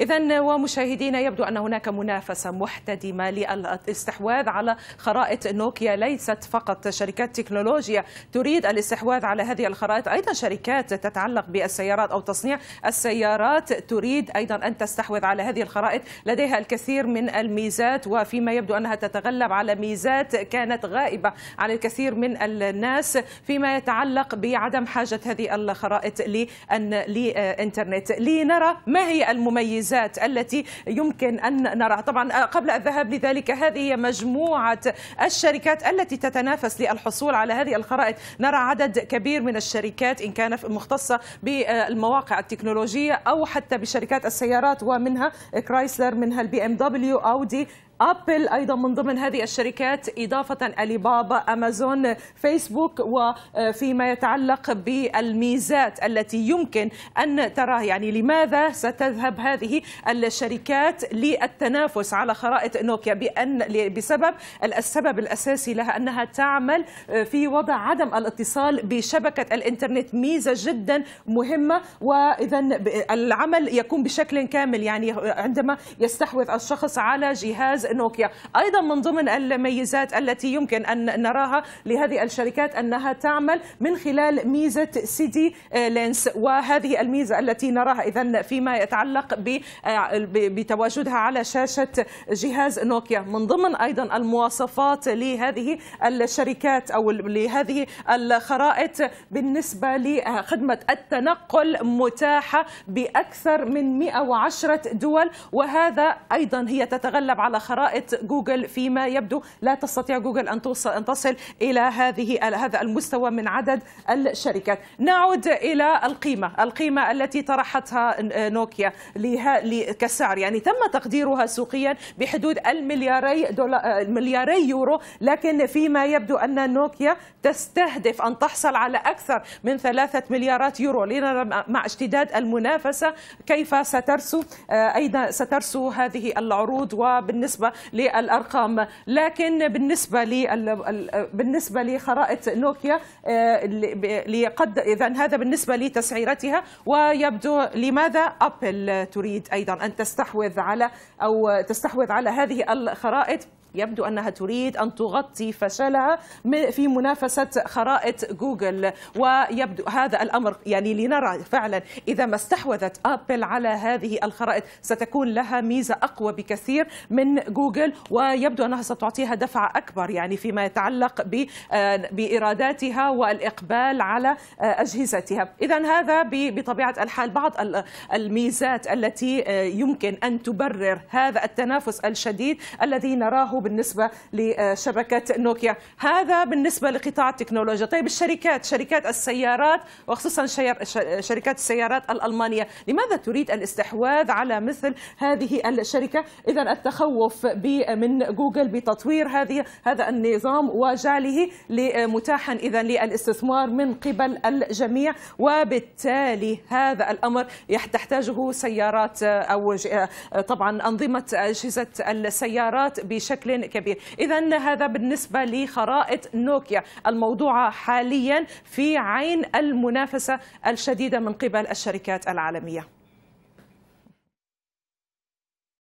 إذا ومشاهدينا يبدو أن هناك منافسة محتدمة للاستحواذ على خرائط نوكيا ليست فقط شركات تكنولوجيا تريد الاستحواذ على هذه الخرائط أيضا شركات تتعلق بالسيارات أو تصنيع السيارات تريد أيضا أن تستحوذ على هذه الخرائط لديها الكثير من الميزات وفيما يبدو أنها تتغلب على ميزات كانت غائبة على الكثير من الناس فيما يتعلق بعدم حاجة هذه الخرائط لأن لإنترنت لنرى ما هي المميزات الميزات التي يمكن أن نراها طبعا آه، قبل الذهاب لذلك هذه هي مجموعة الشركات التي تتنافس للحصول على هذه الخرائط نرى عدد كبير من الشركات إن كانت مختصة بالمواقع التكنولوجية أو حتى بشركات السيارات ومنها كرايسلر منها البي ام دبليو أودي ابل ايضا من ضمن هذه الشركات اضافه الي بابا امازون فيسبوك وفيما آه، يتعلق بالميزات التي يمكن ان تراها يعني لماذا ستذهب هذه الشركات للتنافس على خرائط نوكيا بان بسبب السبب الاساسي لها انها تعمل آه، في وضع عدم الاتصال بشبكه الانترنت ميزه جدا مهمه واذا العمل يكون بشكل كامل يعني عندما يستحوذ الشخص على جهاز نوكيا أيضا من ضمن الميزات التي يمكن أن نراها لهذه الشركات أنها تعمل من خلال ميزة سيدي لينس وهذه الميزة التي نراها إذا فيما يتعلق بتواجدها على شاشة جهاز نوكيا من ضمن أيضا المواصفات لهذه الشركات أو لهذه الخرائط بالنسبة لخدمة التنقل متاحة بأكثر من 110 دول وهذا أيضا هي تتغلب على خرائط خرائط جوجل فيما يبدو لا تستطيع جوجل أن توصل أن تصل إلى هذه هذا المستوى من عدد الشركات نعود إلى القيمة القيمة التي طرحتها نوكيا كسعر يعني تم تقديرها سوقيا بحدود الملياري دولار الملياري يورو لكن فيما يبدو أن نوكيا تستهدف أن تحصل على أكثر من ثلاثة مليارات يورو لنرى مع اشتداد المنافسة كيف سترسو آه، أين سترسو هذه العروض وبالنسبة بالنسبه للارقام لكن بالنسبه لل... بالنسبه لخرائط نوكيا آه، قد اذا هذا بالنسبه لتسعيرتها ويبدو لماذا ابل تريد ايضا ان تستحوذ على او تستحوذ على هذه الخرائط يبدو أنها تريد أن تغطي فشلها في منافسة خرائط جوجل ويبدو هذا الأمر يعني لنرى فعلا إذا ما استحوذت أبل على هذه الخرائط ستكون لها ميزة أقوى بكثير من جوجل ويبدو أنها ستعطيها دفعة أكبر يعني فيما يتعلق آه، بإيراداتها والإقبال على آه، أجهزتها إذا هذا بطبيعة الحال بعض الميزات التي آه، يمكن أن تبرر هذا التنافس الشديد الذي نراه بالنسبة لشبكة نوكيا هذا بالنسبة لقطاع التكنولوجيا طيب الشركات شركات السيارات وخصوصا شركات السيارات الألمانية لماذا تريد الاستحواذ على مثل هذه الشركة إذا التخوف من جوجل بتطوير هذه هذا النظام وجعله متاحا إذا للاستثمار من قبل الجميع وبالتالي هذا الأمر تحتاجه سيارات أو طبعا أنظمة أجهزة السيارات بشكل كبير إذا هذا بالنسبة لخرائط نوكيا الموضوعة حاليا في عين المنافسة الشديدة من قبل الشركات العالمية